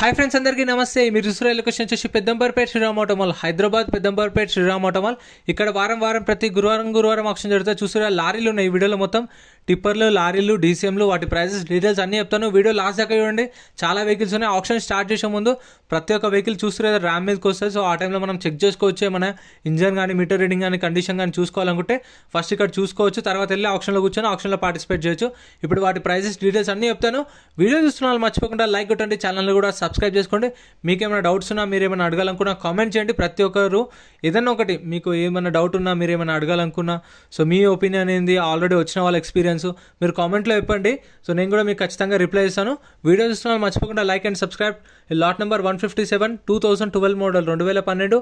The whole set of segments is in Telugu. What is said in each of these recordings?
హాయ్ ఫ్రెండ్స్ అందరికీ నమస్తే మీరు చూసిన లొకేషన్ వచ్చేసి పెద్దంబర్పేట శ్రీరామ్ ఆటోమాల్ హైదరాబాద్ పెద్దంబర్పేట శ్రీరామ్ ఆటోమాల్ ఇక్కడ వారం వారం ప్రతి గురువారం గురువారం ఆప్షన్ జరుగుతుంది చూసిన లారీలు ఉన్నాయి ఈ వీడియోలో మొత్తం టిప్పర్లు లారీలు డీసీఎంలు వాటి ప్రైజెస్ డీటెయిల్స్ అన్నీ చెప్తాను వీడియో లాస్ట్ దాకా చూడండి చాలా వెహికల్స్ ఉన్నాయి ఆప్షన్ స్టార్ట్ చేసే ముందు ప్రతి ఒక్క వెహికల్ చూస్తే ర్యామ్ మీదకి వస్తుంది సో ఆ టైంలో మనం చెక్ చేసుకోవచ్చు ఏమైనా ఇంజన్ కానీ మీటర్ రీడింగ్ కానీ కండిషన్ కానీ చూసుకోవాలనుకుంటే ఫస్ట్ ఇక్కడ చూసుకోవచ్చు తర్వాత వెళ్ళి ఆప్షన్లో కూర్చొని ఆప్షన్లో పార్టిసిపేట్ చేయొచ్చు ఇప్పుడు వాటి ప్రైజెస్ డీటెయిల్స్ అన్నీ చెప్తాను వీడియో చూస్తున్న వాళ్ళు మర్చిపోకుండా లైక్ కొట్టండి ఛానల్ కూడా సబ్స్క్రైబ్ చేసుకోండి మీకేమైనా డౌట్స్ ఉన్నా మీరు ఏమైనా అడగాలనుకున్నా కామెంట్ చేయండి ప్రతి ఒక్కరు ఏదైనా ఒకటి మీకు ఏమైనా డౌట్ ఉన్నా మీరు ఏమైనా అడగాలనుకున్నా సో మీ ఒపీనియన్ ఏంది ఆల్రెడీ వచ్చిన వాళ్ళ ఎక్స్పీరియన్స్ క్వశ్చన్స్ మీరు కామెంట్లో చెప్పండి సో నేను కూడా మీకు ఖచ్చితంగా రిప్లై చేస్తాను వీడియో చూస్తున్న మర్చిపోకుండా like and subscribe lot number one fifty seven two thousand twelve model రెండు వేల పన్నెండు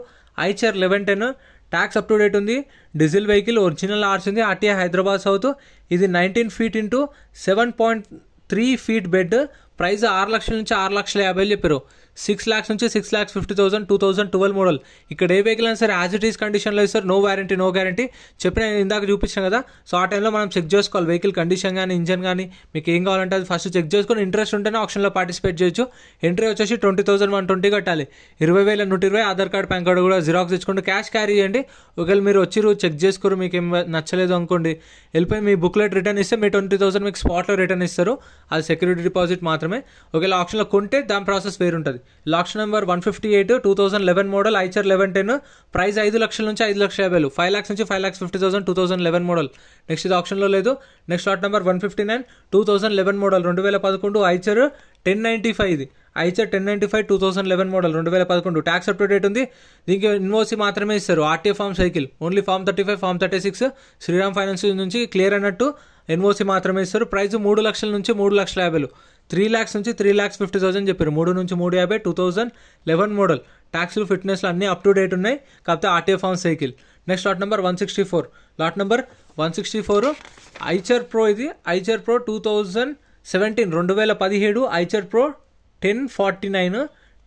Eicher eleven ten tax up to date ఉంది డీజిల్ వెహికల్ ఒరిజినల్ ఆర్చ్ ఉంది ఆర్టీఐ హైదరాబాద్ సౌత్ ఇది nineteen feet into seven point three feet bed price ఆరు లక్షల నుంచి ఆరు లక్షల యాభై చెప్పారు సిక్స్ ల్యాక్స్ నుంచి six lakhs fifty thousand two thousand twelve model ఇక్కడ ఏ వెహికల్ అయినా సరే యాజ్ ఇట్ ఈస్ కండిషన్లో ఇస్తారు నో వారంటీ నో గ్యారంటీ చెప్పి నేను ఇందాక చూపించాను కదా సో ఆ టైంలో మనం చెక్ చేసుకోవాలి వెహికల్ కండిషన్ కానీ ఇంజన్ కానీ మీకు ఏం కావాలంటే అది ఫస్ట్ చెక్ చేసుకుని ఇంట్రెస్ట్ ఉంటేనే ఆప్షన్లో పార్టిసిపేట్ చేయొచ్చు ఎంట్రీ వచ్చేసి ట్వంటీ థౌసండ్ వన్ ట్వంటీ కట్టాలి ఇరవై వేల నూట ఇరవై ఆధార్ కార్డ్ పాన్ కార్డు కూడా జిరాక్స్ తెచ్చుకుంటూ క్యాష్ క్యారీ చేయండి ఒకవేళ మీరు వచ్చిరు చెక్ చేసుకోరు మీకు ఏం నచ్చలేదు అనుకోండి వెళ్ళిపోయి మీ బుక్లెట్ రిటర్న్ ఇస్తే మీ ట్వంటీ థౌసండ్ మీకు స్పాట్లో రిటర్న్ ఇస్తారు అది సెక్యూరిటీ డిపాజిట్ మాత్రం మాత్రమే ఒకవేళ ఆప్షన్లో కొంటే దాని ప్రాసెస్ వేరుంటుంది లాక్షన్ number one fifty eight two thousand eleven model Eicher eleven ten price ఐదు లక్షల నుంచి ఐదు లక్షల యాభై ఫైవ్ ల్యాక్స్ నుంచి five lakhs fifty thousand two thousand eleven model next ఇది ఆప్షన్లో లేదు next lot number one fifty nine two thousand eleven model రెండు వేల పదకొండు ఐచర్ టెన్ నైంటీ ఫైవ్ ఇది Eicher ten ninety five two thousand eleven model రెండు వేల పదకొండు ట్యాక్స్ అప్ టు డేట్ ఉంది దీనికి ఇన్వోసి మాత్రమే ఇస్తారు RTA form cycle only form thirty five form thirty six Shriram finance నుంచి క్లియర్ అన్నట్టు ఎన్ఓసి మాత్రమే ఇస్తారు ప్రైస్ మూడు లక్షల నుంచి మూడు లక్షల యాభై త్రీ ల్యాక్స్ నుంచి త్రీ ల్యాక్స్ ఫిఫ్టీ థౌసండ్ చెప్పారు మూడు నుంచి మూడు యాభై టూ థౌసండ్ లెవెన్ మోడల్ ట్యాక్స్లు ఫిట్నెస్లు అన్నీ అప్ టు డేట్ ఉన్నాయి కాకపోతే RTA form cycle next lot number one sixty four lot number one sixty four Eicher pro ఇది Eicher pro two thousand seventeen రెండు వేల పదిహేడు Eicher pro ten forty nine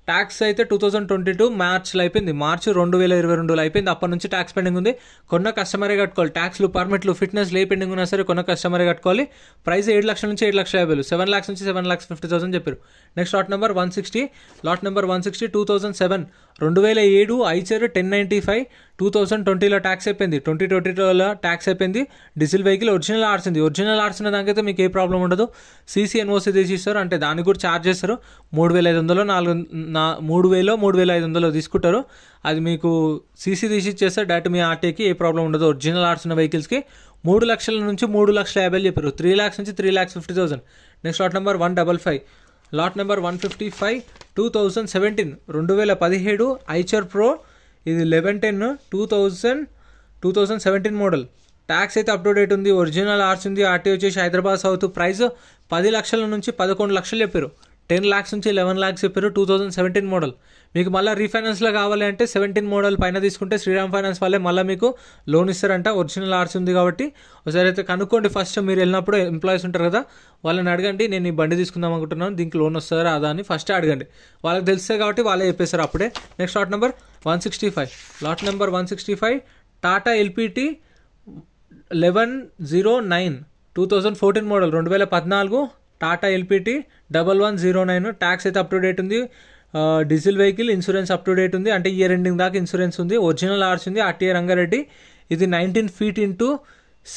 tax అయితే టూ థౌజండ్ ట్వంటీ టూ మార్చ్లో అయిపోయింది మార్చ్ రెండు వేల ఇరవై రెండులో అయిపోయింది అప్పటి నుంచి ట్యాక్స్ పెండింగ్ ఉంది కొన్న కస్టమరే కట్టుకోవాలి ట్యాక్స్లు పర్మిట్లు ఫిట్నెస్ లే పెండింగ్ ఉన్నా సరే కొన్న కస్టమరే కట్టుకోవాలి ప్రైస్ ఏడు లక్షల నుంచి ఏడు లక్షల యాభై సెవెన్ ల్యాక్స్ నుంచి సెవెన్ ల్యాక్స్ ఫిఫ్టీ థౌసండ్ చెప్పారు next lot number one sixty lot number one sixty two thousand seven రెండు వేల ఏడు Eicher ten ninety five two thousand ట్వంటీలో ట్యాక్స్ అయిపోయింది ట్వంటీ ట్వంటీ టూలో ట్యాక్స్ అయిపోయింది డీజిల్ వెహికల్ ఒరిజినల్ ఆర్స్ ఒరిజినల్ ఆర్స్ దానికైతే మీకు ఏ ప్రాబ్లం ఉండదు సీసీ ఎన్ఓసీ తీసిస్తారు అంటే దానికి కూడా ఛార్జ్ చేస్తారు మూడు వేల ఐదు వందలు నాలుగు నా మూడు వేలో మూడు వేల ఐదు వందలు తీసుకుంటారు అది మీకు సీసీ తీసి డైరెక్ట్ మీ ఆర్టీకి ఏ ప్రాబ్లం ఉండదు ఒరిజినల్ ఆర్స్ వెహికల్స్కి మూడు లక్షల నుంచి మూడు లక్షల యాభై చెప్పారు త్రీ ల్యాక్స్ నుంచి three lakhs fifty thousand next lot number one double five lot number one fifty five two thousand seventeen రెండు వేల పదిహేడు ఐచర్ ప్రో ఇది eleven ten two thousand two thousand seventeen model tax అయితే అప్ టు డేట్ ఉంది ఒరిజినల్ ఆర్ట్స్ ఉంది ఆర్టీ వచ్చేసి హైదరాబాద్ సౌత్ ప్రైస్ పది లక్షల నుంచి పదకొండు లక్షలు చెప్పారు టెన్ ల్యాక్స్ నుంచి లెవెన్ ల్యాక్స్ చెప్పారు టూ థౌజండ్ సెవెంటీన్ మోడల్ మీకు మళ్ళీ రీఫైనాన్స్లో కావాలి అంటే సెవెంటీన్ మోడల్ పైన తీసుకుంటే శ్రీరామ్ ఫైనాన్స్ వాళ్ళే మళ్ళీ మీకు లోన్ ఇస్తారంట ఒరిజినల్ ఆర్స్ ఉంది కాబట్టి ఒకసారి అయితే కనుక్కోండి ఫస్ట్ మీరు వెళ్ళినప్పుడు ఎంప్లాయీస్ ఉంటారు కదా వాళ్ళని అడగండి నేను ఈ బండి తీసుకుందాం అనుకుంటున్నాను దీనికి లోన్ వస్తారా అదా అని ఫస్ట్ అడగండి వాళ్ళకి తెలిస్తే కాబట్టి వాళ్ళే చెప్పేశారు అప్పుడే next lot number one sixty five lot number one sixty five Tata LPT eleven zero nine two thousand fourteen model రెండు వేల పద్నాలుగు Tata LPT double one zero nine tax అయితే అప్ టు డేట్ ఉంది diesel vehicle insurance up to date ఉంది అంటే ఇయర్ ఎండింగ్ దాకా ఇన్సూరెన్స్ ఉంది ఒరిజినల్ ఆర్స్ ఉంది ఆర్టీఏ రంగారెడ్డి ఇది nineteen feet into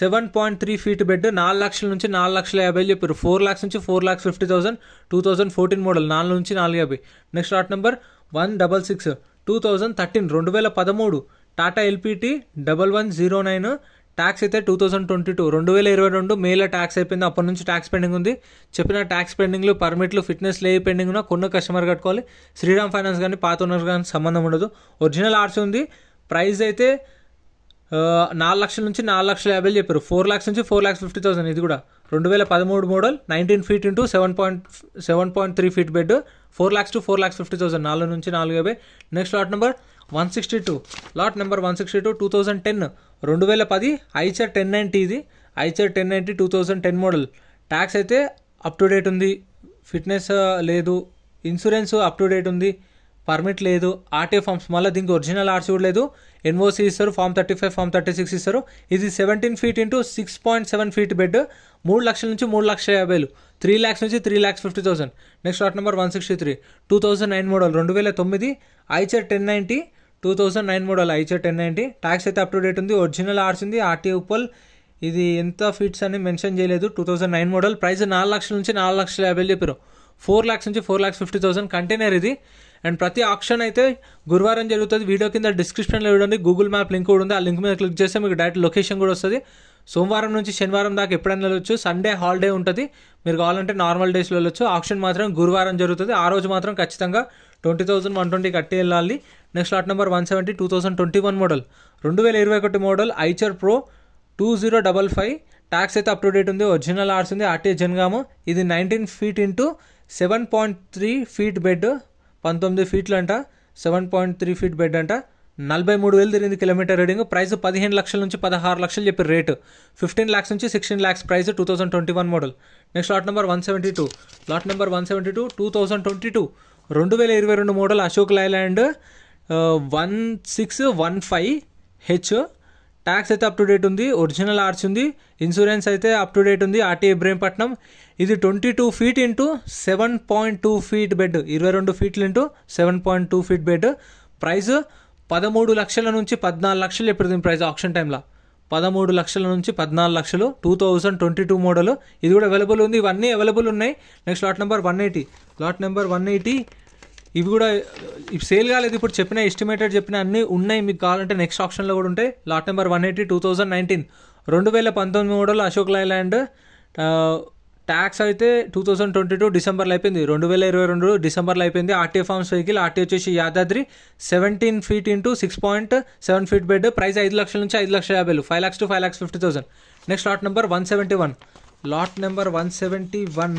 seven point three feet bed నాలుగు లక్షల నుంచి నాలుగు లక్షల యాభై చెప్పారు ఫోర్ లాక్స్ నుంచి four lakhs fifty thousand two thousand fourteen model నాలుగు నుంచి నాలుగు యాభై next lot number one double six two thousand thirteen రెండు వేల పదమూడు Tata LPT double one zero nine tax అయితే టూ థౌసండ్ ట్వంటీ టూ రెండు వేల ఇరవై రెండు మేలో ట్యాక్స్ అయిపోయింది అప్పటి నుంచి ట్యాక్స్ పెండింగ్ ఉంది చెప్పిన ట్యాక్స్ పెండింగ్లు పర్మిట్లు ఫిట్నెస్ లే పెండింగ్ ఉన్నా కొన్న కస్టమర్ కట్టుకోవాలి శ్రీరామ్ ఫైనాన్స్ కానీ పాత ఓనర్ కానీ సంబంధం ఉండదు ఒరిజినల్ ఆర్ట్స్ ఉంది ప్రైస్ అయితే నాలుగు లక్షల నుంచి నాలుగు లక్షల యాభై చెప్పారు ఫోర్ ల్యాక్స్ నుంచి ఫోర్ ల్యాక్స్ ఫిఫ్టీ థౌసండ్ ఇది కూడా రెండు వేల పదమూడు model nineteen feet into seven point seven point three feet bed four lakhs to four lakhs fifty thousand నాలుగు నుంచి నాలుగు యాభై next lot number one sixty two lot number one sixty two two thousand ten రెండు వేల పది ఐచర్ టెన్ నైంటీ ఇది Eicher ten ninety two thousand ten model tax అయితే అప్ టు డేట్ ఉంది ఫిట్నెస్ లేదు ఇన్సూరెన్స్ అప్ టు డేట్ ఉంది పర్మిట్ లేదు ఆర్టీ ఫామ్స్ మళ్ళీ దీనికి ఒరిజినల్ ఆర్సీ కూడా లేదు ఎన్ఓసీ ఇస్తారు form thirty five form thirty six ఇస్తారు ఇది seventeen feet into six point seven feet bed మూడు లక్షల నుంచి మూడు లక్షల యాభైలు త్రీ ల్యాక్స్ నుంచి three lakhs fifty thousand next lot number one sixty three two thousand nine model రెండు వేల తొమ్మిది Eicher ten ninety two thousand nine model Eicher ten ninety tax అయితే అప్ టు డేట్ ఉంది ఒరిజినల్ ఆర్స్ ఉంది ఆర్టీ ఉప్పల్ ఇది ఎంత ఫీట్స్ అని మెన్షన్ చేయలేదు two thousand nine model price నాలుగు లక్షల నుంచి నాలుగు లక్షల యాభై చెప్పారు ఫోర్ ల్యాక్స్ నుంచి four lakhs fifty thousand container ఇది అండ్ ప్రతి ఆప్షన్ అయితే గురువారం జరుగుతుంది వీడియో కింద డిస్క్రిప్షన్లో ఉంది గూగుల్ మ్యాప్ లింక్ కూడా ఉంది ఆ లింక్ మీద క్లిక్ చేస్తే మీకు డైరెక్ట్ లొకేషన్ కూడా వస్తుంది సోమవారం నుంచి శనివారం దాకా ఎప్పుడైనా వెళ్ళొచ్చు సండే హాలిడే ఉంటుంది మీరు కావాలంటే నార్మల్ డేస్లో వెళ్ళొచ్చు ఆప్షన్ మాత్రం గురువారం జరుగుతుంది ఆ రోజు మాత్రం ఖచ్చితంగా ట్వంటీ థౌసండ్ వన్ ట్వంటీ కట్టి వెళ్ళాలి next lot number one seventy two thousand twenty one model రెండు వేల ఇరవై ఒకటి model Eicher pro two zero double five tax అయితే అప్ టు డేట్ ఉంది ఒరిజినల్ ఆర్స్ ఉంది ఆర్టీ జన్గాము ఇది nineteen feet into seven point three feet bed పంతొమ్మిది ఫీట్లు అంట seven point three feet bed అంట నలభై మూడు వేలు తిరిగింది కిలోమీటర్ రీడింగ్ ప్రైస్ పదిహేను లక్షల నుంచి పదహారు లక్షలు చెప్పి రేటు ఫిఫ్టీన్ ల్యాక్స్ నుంచి sixteen lakhs price two thousand twenty one model next lot number one seventy two lot number one seventy two two thousand twenty two రెండు వేల ఇరవై రెండు model Ashok Leyland one six one five H tax అయితే అప్ టు డేట్ ఉంది ఒరిజినల్ ఆర్చ్ ఉంది ఇన్సూరెన్స్ అయితే అప్ టు డేట్ ఉంది ఆర్టీ ఇబ్రహీంపట్నం ఇది twenty two feet into seven point two feet bed ఇరవై రెండు ఫీట్లు into seven point two feet bed price పదమూడు లక్షల నుంచి పద్నాలుగు లక్షలు ఇప్పుడు దీని ప్రైస్ ఆప్షన్ టైంలో పదమూడు లక్షల నుంచి పద్నాలుగు లక్షలు two thousand twenty two model ఇది కూడా అవైలబుల్ ఉంది ఇవన్నీ అవైలబుల్ ఉన్నాయి next lot number one eighty lot number one eighty ఇవి కూడా సేల్ కాలేదు ఇప్పుడు చెప్పిన ఎస్టిమేటెడ్ చెప్పిన అన్నీ ఉన్నాయి మీకు కావాలంటే నెక్స్ట్ ఆప్షన్లో కూడా ఉంటాయి lot number one eighty two thousand nineteen రెండు వేల పంతొమ్మిది మూడలో అశోక్ లైలాండ్ ట్యాక్స్ అయితే టూ థౌజండ్ ట్వంటీ టూ డిసెంబర్లో అయిపోయింది రెండు వేల ఇరవై రెండు డిసెంబర్లో అయిపోయింది ఆర్టీఏ ఫార్మ్స్ వెహికల్ ఆర్టీ వచ్చేసి Yadadri seventeen feet into six point seven feet bed price ఐదు లక్షల నుంచి ఐదు లక్షల యాభై five lakhs to five lakhs fifty thousand next lot number one seventy one lot number one seventy one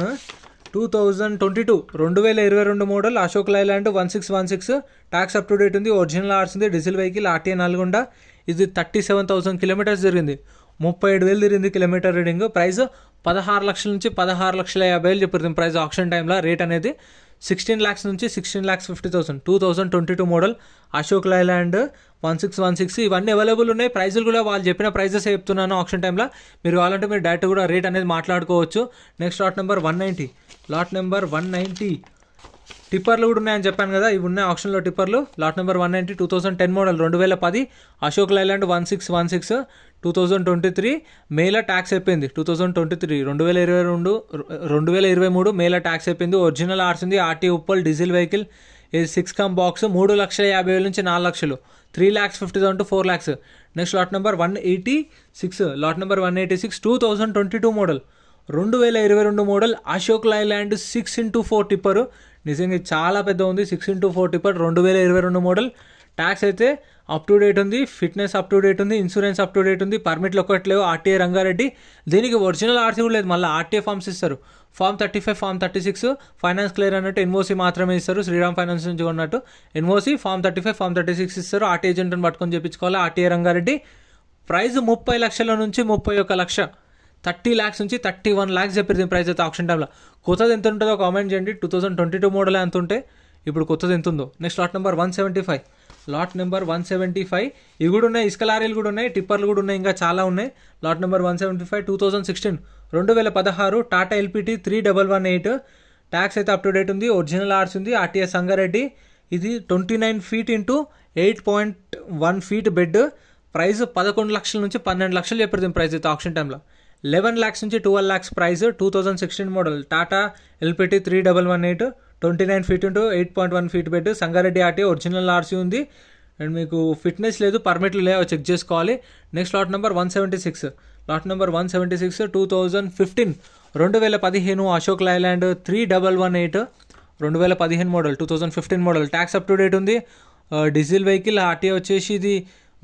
two thousand twenty two రెండు వేల ఇరవై రెండు model Ashok Leyland one six one six tax up to date ఉంది ఒరిజినల్ ఆర్స్ ఉంది డీజిల్ వెహికల్ ఆర్టీఏ నల్గొండ ఇది థర్టీ సెవెన్ థౌసండ్ కిలోమీటర్స్ జరిగింది ముప్పై ఏడు వేలు తిరిగింది కిలోమీటర్ రీడింగ్ ప్రైస్ పదహారు లక్షల నుంచి పదహారు లక్షల యాభై వేలు చెప్పారు ప్రైస్ ఆప్షన్ టైంలో రేట్ అనేది సిక్స్టీన్ ల్యాక్స్ నుంచి sixteen lakhs fifty thousand two thousand twenty two model Ashok Leyland one six one six ఇవన్నీ అవైలబుల్ ఉన్నాయి ప్రైజులు కూడా వాళ్ళు చెప్పిన ప్రైజెస్ చెప్తున్నాను ఆప్షన్ టైంలో మీరు కావాలంటే మీరు డైరెక్ట్ కూడా రేట్ అనేది మాట్లాడుకోవచ్చు next lot number one ninety lot number one ninety టిప్పర్లు కూడా ఉన్నాయని చెప్పాను కదా ఇవి ఉన్నాయి ఆప్షన్లో టిప్పర్లు lot number one ninety two thousand ten model రెండు వేల పది Ashok Leyland one six one six two thousand twenty three మేలా ట్యాక్స్ అయిపోయింది టూ థౌజండ్ ట్వంటీ త్రీ రెండు వేల ఇరవై రెండు రెండు వేల ఇరవై మూడు మేలా ట్యాక్స్ అయిపోయింది ఒరిజినల్ ఉంది ఆర్టీ ఉప్పల్ డీజిల్ వెహికల్ ఇది సిక్స్ కమ్ బాక్స్ మూడు లక్షల యాభై వేల నుంచి నాలుగు లక్షలు three lakhs fifty thousand to four lakhs next lot number one eighty six lot number one eighty six two thousand twenty two model రెండు వేల ఇరవై రెండు model Ashok Leyland six into four tipper నిజంగా చాలా పెద్ద ఉంది సిక్స్ ఇంటూ ఫోర్ టిప్పర్ రెండు వేల ఇరవై రెండు మోడల్ ట్యాక్స్ అయితే అప్ టు డేట్ ఉంది ఫిట్నెస్ అప్ టు డేట్ ఉంది ఇన్సూరెన్స్ అప్ టు డేట్ ఉంది పర్మిట్లు ఒక్కట్లేవు ఆర్టీఏ రంగారెడ్డి దీనికి ఒరిజినల్ ఆర్సీ కూడా లేదు మళ్ళీ ఆర్టీఏ ఫామ్స్ ఇస్తారు form thirty five form thirty six finance clear అన్నట్టు ఎన్ఓసీ మాత్రమే ఇస్తారు శ్రీరామ్ ఫైనాన్స్ నుంచి ఉన్నట్టు NOC form thirty five form thirty six ఇస్తారు ఆర్టీ ఏజెంట్ని పట్టుకొని చెప్పించుకోవాలి ఆర్టీఏ రంగారెడ్డి ప్రైజ్ ముప్పై లక్షల నుంచి ముప్పై ఒక లక్ష థర్టీ ల్యాక్స్ నుంచి థర్టీ వన్ ల్యాక్స్ చెప్పింది ప్రైస్ అయితే ఆప్షన్ టైంలో కొత్తది ఎంత ఉంటుందో కామెంట్ చేయండి two thousand twenty two model ఎంత ఉంటే ఇప్పుడు కొత్తది ఎంత ఉందో next lot number one seventy five lot number one seventy five ఇవి కూడా ఉన్నాయి ఇసుక లారీలు కూడా ఉన్నాయి టిప్పర్లు కూడా ఉన్నాయి ఇంకా చాలా ఉన్నాయి lot number one seventy five two thousand sixteen రెండు వేల పదహారు Tata LPT three double one eight tax అయితే అప్ టు డేట్ ఉంది ఒరిజినల్ ఆర్స్ ఉంది ఆర్టీఎస్ సంగారెడ్డి ఇది twenty nine feet into eight point one feet bed price పదకొండు లక్షల నుంచి పన్నెండు లక్షలు చెప్పారు దీని ప్రైస్ అయితే ఆప్షన్ టైంలో లెవెన్ ల్యాక్స్ నుంచి twelve lakhs price two thousand sixteen model Tata LPT three double one eight twenty nine feet into eight point one feet bed Sangareddy RT original RC ఉంది అండ్ మీకు ఫిట్నెస్ లేదు పర్మిట్లు లేవో చెక్ చేసుకోవాలి next lot number one seventy six lot number one seventy six two thousand fifteen రెండు వేల పదిహేను Ashok Leyland three double one eight రెండు వేల పదిహేను model two thousand fifteen model tax up to date ఉంది డీజిల్ వెహికల్ ఆర్టీఏ వచ్చేసి ఇది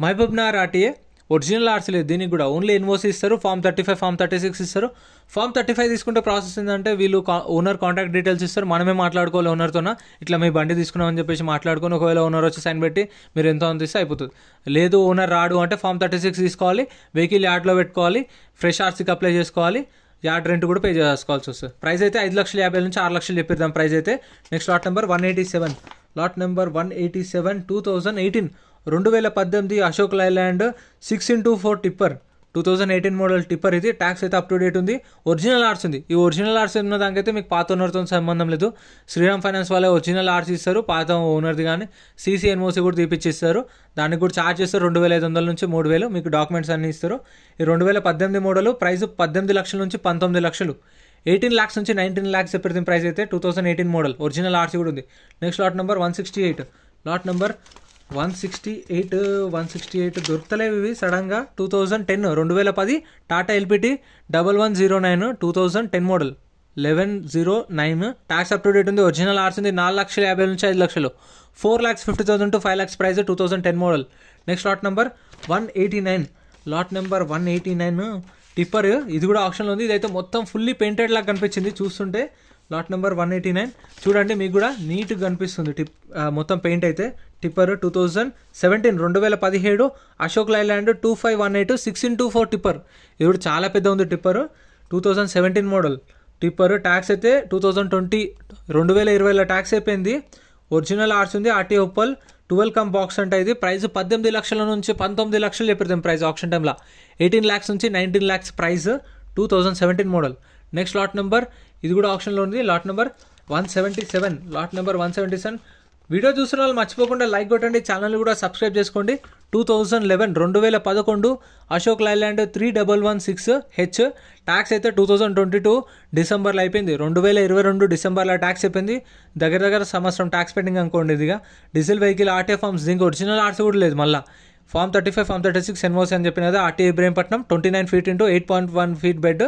మహబూబ్నార్ ఆర్టీఏ ఒరిజినల్ ఆర్ట్స్ లేదు దీనికి కూడా ఓన్లీ ఇన్వోస్ ఇస్తారు form thirty five form thirty six ఇస్తారు ఫామ్ థర్టీ ఫైవ్ తీసుకుంటే ప్రాసెస్ ఏంటంటే వీళ్ళు ఓనర్ కాంటాక్ట్ డీటెయిల్స్ ఇస్తారు మనమే మాట్లాడుకోవాలి ఓనర్తోన ఇట్లా మీ బండి తీసుకున్నామని చెప్పేసి మాట్లాడుకొని ఒకవేళ ఓనర్ వచ్చి సైన్ పెట్టి మీరు ఎంతో అంత ఇస్తే అయిపోతుంది లేదు ఓనర్ రాడు అంటే ఫామ్ థర్టీ సిక్స్ తీసుకోవాలి వెహికల్ యార్డ్లో పెట్టుకోవాలి ఫ్రెష్ ఆర్సీకి అప్లై చేసుకోవాలి యార్డ్ రెంట్ కూడా పే చేసుకోవాల్సి వస్తుంది ప్రైస్ అయితే ఐదు లక్షల యాభై నుంచి ఆరు లక్షలు చెప్పిద్దాం ప్రైస్ అయితే next lot number one eighty seven lot number one eighty seven two thousand eighteen రెండు వేల పద్దెనిమిది Ashok Leyland six into four tipper two thousand eighteen model tipper ఇది ట్యాక్స్ అయితే అప్ టు డేట్ ఉంది ఒరిజినల్ ఆర్ట్స్ ఉంది ఈ ఒరిజినల్ ఆర్ట్స్ ఉన్న దానికైతే మీకు పాత ఓనర్తో సంబంధం లేదు శ్రీరామ్ ఫైనాన్స్ వాళ్ళే ఒరిజినల్ ఆర్ట్స్ ఇస్తారు పాత ఓనర్ది కానీ సీసీ కూడా తీపిచ్చిస్తారు దానికి కూడా చార్జ్ చేస్తారు రెండు వేల ఐదు వందల నుంచి మూడు వేలు మీకు డాక్యుమెంట్స్ అన్నీ ఇస్తారు ఈ రెండు వేల పద్దెనిమిది మోడల్ ప్రైస్ పద్దెనిమిది లక్షల నుంచి పంతొమ్మిది లక్షలు ఎయిటీన్ ల్యాక్స్ నుంచి నైన్టీన్ ల్యాక్స్ చెప్పిన ప్రైస్ అయితే two thousand eighteen model original RC కూడా ఉంది next lot number one sixty eight lot number one sixty eight one sixty eight దొరుకుతలేవి ఇవి సడన్గా టూ థౌజండ్ టెన్ రెండు వేల పది Tata LPT double one zero nine two thousand ten model eleven zero nine tax up to date ఉంది ఒరిజినల్ ఆర్స్ ఉంది నాలుగు లక్షల యాభై నుంచి ఐదు లక్షలు four lakhs fifty thousand to five lakhs price two thousand ten model next lot number one eighty nine lot number one eighty nine tipper ఇది కూడా ఆప్షన్లో ఉంది ఇదైతే మొత్తం ఫుల్లీ పెయింటెడ్ లాగా కనిపించింది చూస్తుంటే lot number one eighty nine చూడండి మీకు కూడా నీట్గా కనిపిస్తుంది టిప్ మొత్తం పెయింట్ అయితే టిప్పర్ టూ థౌజండ్ సెవెంటీన్ రెండు వేల పదిహేడు Ashok Leyland two five one eight six in two four tipper ఇప్పుడు చాలా పెద్ద ఉంది tipper two thousand seventeen model tipper tax అయితే టూ థౌజండ్ ట్వంటీ రెండు వేల ఇరవైలో ట్యాక్స్ అయిపోయింది ఒరిజినల్ ఆర్ట్స్ ఉంది RT Uppal twelve cum box అంటే ఇది ప్రైస్ పద్దెనిమిది లక్షల నుంచి పంతొమ్మిది లక్షలు చెప్పిద్దాం ప్రైస్ ఆప్షన్ టైంలో ఎయిటీన్ ల్యాక్స్ నుంచి nineteen lakhs price two thousand seventeen model next lot number ఇది కూడా ఆప్షన్లో ఉంది lot number one seventy seven lot number one seventy seven video చూసిన వాళ్ళు మర్చిపోకుండా లైక్ కొట్టండి ఛానల్ కూడా సబ్స్క్రైబ్ చేసుకోండి టూ థౌజండ్ లెవెన్ రెండు వేల పదకొండు Ashok Leyland three double one six H tax అయితే టూ థౌజండ్ ట్వంటీ టూ డిసెంబర్లో అయిపోయింది రెండు వేల ఇరవై రెండు డిసెంబర్లో ట్యాక్స్ అయిపోయింది దగ్గర దగ్గర సంవత్సరం ట్యాక్స్ పెండింగ్ అనుకోండి ఇదిగా డీజిల్ వెహికల్ ఆర్టీ ఫార్మ్స్ దీనికి ఒరిజినల్ ఆర్సీ కూడా లేదు మళ్ళీ form thirty five form thirty six NOC అని చెప్పిన కదా RT Ibrahimpatnam twenty nine feet into eight point one feet bed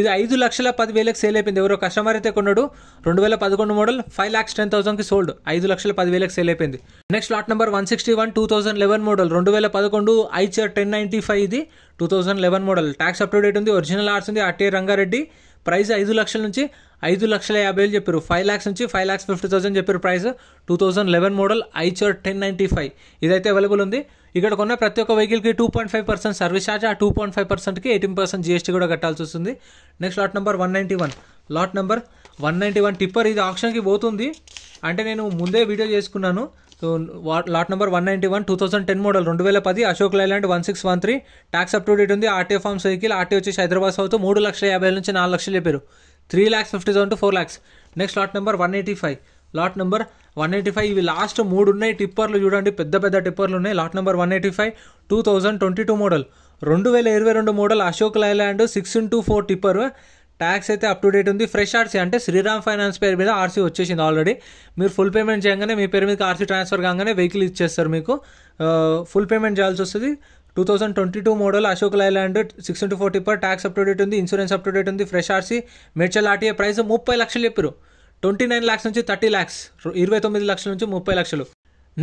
ఇది ఐదు లక్షల పది వేలకు సేల్ అయిపోయింది ఎవరో కస్టమర్ అయితే కొన్నాడు రెండు వేల పదకొండు మోడల్ ఫైవ్ ల్యాక్స్ టెన్ థౌసండ్కి సోల్డ్ ఐదు లక్షల పది వేలకు సేల్ అయిపోయింది next lot number one sixty one two thousand eleven model రెండు వేల పదకొండు ఐచర్ టెన్ నైంటీ ఫైవ్ ఇది two thousand eleven model tax up ఉంది ఒరిజినల్ ఆర్ట్స్ ఉంది ఆర్టీ రంగారెడ్డి ప్రైస్ ఐదు లక్షల నుంచి ఐదు లక్షల యాభై వేలు చెప్పారు ఫైవ్ ల్యాక్స్ నుంచి ఫైవ్ ల్యాక్స్ ఫిఫ్టీ థౌసండ్ చెప్పారు price two thousand eleven model Eicher ten ninety five ఇదైతే అవైలబుల్ ఉంది ఇక్కడ కొన్న ప్రతి ఒక్క వెహికల్కి two point five percent service charge ఆ టూ పాయింట్ ఫైవ్ పర్సెంట్కి ఎయిటీన్ పర్సెంట్ జిఎస్టీ కూడా కట్టాల్సి వస్తుంది next lot number one ninety one lot number one ninety one tipper ఇది ఆప్షన్కి పోతుంది అంటే నేను ముందే వీడియో చేసుకున్నాను lot number one ninety one two thousand ten model రెండు వేల పది Ashok Leyland one six one three tax up to date ఉంది ఆర్టీ ఫామ్ సైకిల్ ఆర్టీ వచ్చేసి హైదరాబాద్ సౌత్ మూడు లక్షల యాభై నుంచి నాలుగు లక్షలు చెప్పారు three lakhs fifty thousand four lakhs next lot number one eighty five lot number one eighty five ఇవి లాస్ట్ మూడు ఉన్నాయి టిప్పర్లు చూడండి పెద్ద పెద్ద టిప్పర్లు ఉన్నాయి lot number one eighty five two thousand twenty two model రెండు వేల ఇరవై రెండు model Ashok Leyland six into four tipper tax అయితే అప్ టు డేట్ ఉంది ఫ్రెష్ ఆర్సీ అంటే శ్రీరామ్ ఫైనాన్స్ పేరు మీద ఆర్సీ వచ్చేసింది ఆల్రెడీ మీరు ఫుల్ పేమెంట్ చేయగానే మీ పేరు మీద ఆర్సీ ట్రాన్స్ఫర్ కాగానే వెహికల్ ఇచ్చేస్తారు మీకు ఫుల్ uh, పేమెంట్ చేయాల్సి వస్తుంది two thousand twenty two model Ashok Leyland six two forty per tax up to date ఉంది ఇన్సూరెన్స్ అప్ టు డేట్ ఉంది fresh RC Medchal RTA price ముప్పై లక్షలు చెప్పారు ట్వంటీ నైన్ ల్యాక్స్ నుంచి థర్టీ ల్యాక్స్ ఇరవై తొమ్మిది లక్షల నుంచి ముప్పై లక్షలు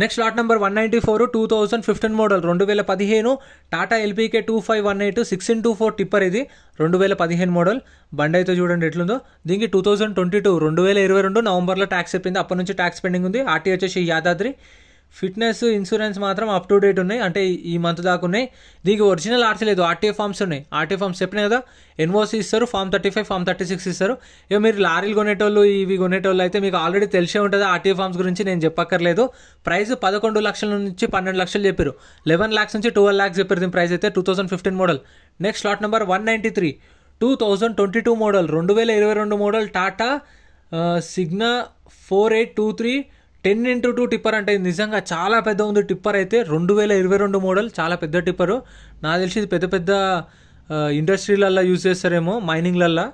next lot number one ninety four two thousand fifteen model రెండు వేల పదిహేను Tata LPK two five one eight six in two four tipper ఇది రెండు వేల పదిహేను మోడల్ బండి అయితే చూడండి ఎట్లుందో దీనికి టూ థౌజండ్ ట్వంటీ టూ రెండు వేల ఇరవై రెండు నవంబర్లో ట్యాక్స్ చెప్పింది అప్పటి నుంచి ట్యాక్స్ పెండింగ్ ఉంది ఆర్టీ వచ్చేసి యాదాద్రి ఫిట్నెస్ ఇన్సూరెన్స్ మాత్రం అప్ టు డేట్ ఉన్నాయి అంటే ఈ మంత్ దాకా ఉన్నాయి దీనికి ఒరిజినల్ ఆర్సీ లేదు ఆర్టీఏ ఫామ్స్ ఉన్నాయి ఆర్టీఏ ఫామ్స్ చెప్పినాయి కదా ఎన్ఓసి ఇస్తారు form thirty five form thirty six ఇస్తారు ఇక మీరు లారీలు కొనేటోళ్ళు ఇవి కొనేటోళ్ళు అయితే మీకు ఆల్రెడీ తెలిసే ఉంటుంది ఆర్టీఏ ఫామ్స్ గురించి నేను చెప్పక్కర్లేదు ప్రైస్ పదకొండు లక్షల నుంచి పన్నెండు లక్షలు చెప్పారు లెవెన్ ల్యాక్స్ నుంచి ట్వెల్వ్ ల్యాక్స్ చెప్పారు దీని ప్రైస్ అయితే two thousand fifteen model next slot number one ninety three two thousand twenty two model రెండు వేల ఇరవై రెండు model Tata Signa four eight two three ten into two tipper అంటే నిజంగా చాలా పెద్ద ఉంది టిప్పర్ అయితే రెండు వేల ఇరవై రెండు మోడల్ చాలా పెద్ద టిప్పరు నాకు తెలిసి ఇది పెద్ద పెద్ద ఇండస్ట్రీలల్లో యూజ్ చేస్తారేమో మైనింగ్లల్లో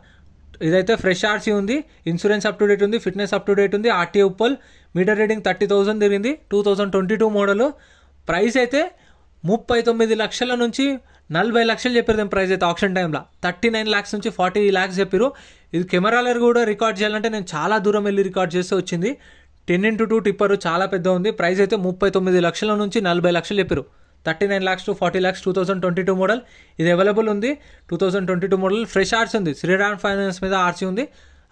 ఇదైతే ఫ్రెష్ ఆర్సీ ఉంది ఇన్సూరెన్స్ అప్ టు డేట్ ఉంది ఫిట్నెస్ అప్ టు డేట్ ఉంది RTA Uppal meter reading thirty thousand తిరిగింది two thousand twenty two model price అయితే ముప్పై తొమ్మిది లక్షల నుంచి నలభై లక్షలు చెప్పారు దాని ప్రైస్ అయితే ఆప్షన్ టైంలో థర్టీ నైన్ ల్యాక్స్ నుంచి ఫార్టీ ల్యాక్స్ చెప్పారు ఇది కెమెరాలర్ కూడా రికార్డ్ చేయాలంటే నేను చాలా దూరం వెళ్ళి రికార్డ్ చేస్తే వచ్చింది టెన్ ఇంటూ టూ టిప్పర్ చాలా పెద్ద ఉంది ప్రైస్ అయితే ముప్పై తొమ్మిది లక్షల నుంచి నలభై లక్షలు చెప్పారు thirty nine lakhs to forty lakhs two thousand twenty two model ఇది అవైలబుల్ ఉంది two thousand twenty two model fresh ఆర్ట్స్ ఉంది శ్రీరామ్ ఫైనాన్స్ మీద ఆర్సీ ఉంది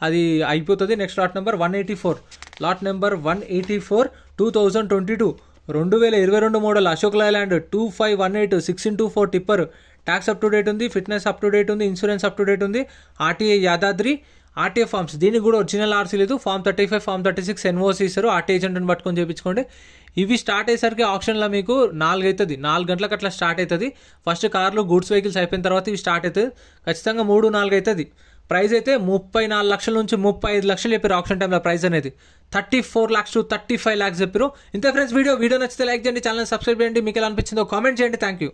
అది అయిపోతుంది next lot number one eighty four lot number one eighty four two thousand twenty two రెండు వేల ఇరవై రెండు model Ashok Leyland two five one eight six in two four tipper tax up to date ఉంది ఫిట్నెస్ అప్ టు డేట్ ఉంది ఇన్సూరెన్స్ అప్ టు డేట్ ఉంది ఆర్టీఏ యాదాద్రి ఆర్టీఏ ఫామ్స్ దీనికి కూడా ఒరిజినల్ ఆర్సీ లేదు form thirty five form thirty six NOC ఇస్తారు ఆర్టీ ఏజెంట్ని పట్టుకొని చేయించుకోండి ఇవి స్టార్ట్ అయ్యేసరికి ఆప్షన్లో మీకు నాలుగు అవుతుంది నాలుగు గంటలకు అట్లా స్టార్ట్ అవుతుంది ఫస్ట్ కార్లు గూడ్స్ వెహికల్స్ అయిపోయిన తర్వాత ఇవి స్టార్ట్ అవుతుంది ఖచ్చితంగా మూడు నాలుగు అవుతుంది ప్రైస్ అయితే ముప్పై నాలుగు లక్షల నుంచి ముప్పై ఐదు లక్షలు చెప్పారు ఆప్షన్ టైంలో ప్రైస్ అనేది thirty four lakhs to thirty five lakhs చెప్పారు ఇంత ఫ్రెండ్స్ వీడియో వీడియో నచ్చితే లైక్ చేయండి ఛానల్ సబ్స్క్రైబ్ చేయండి మీకు ఎలా అనిపించిందో కామెంట్ చేయండి థ్యాంక్ యూ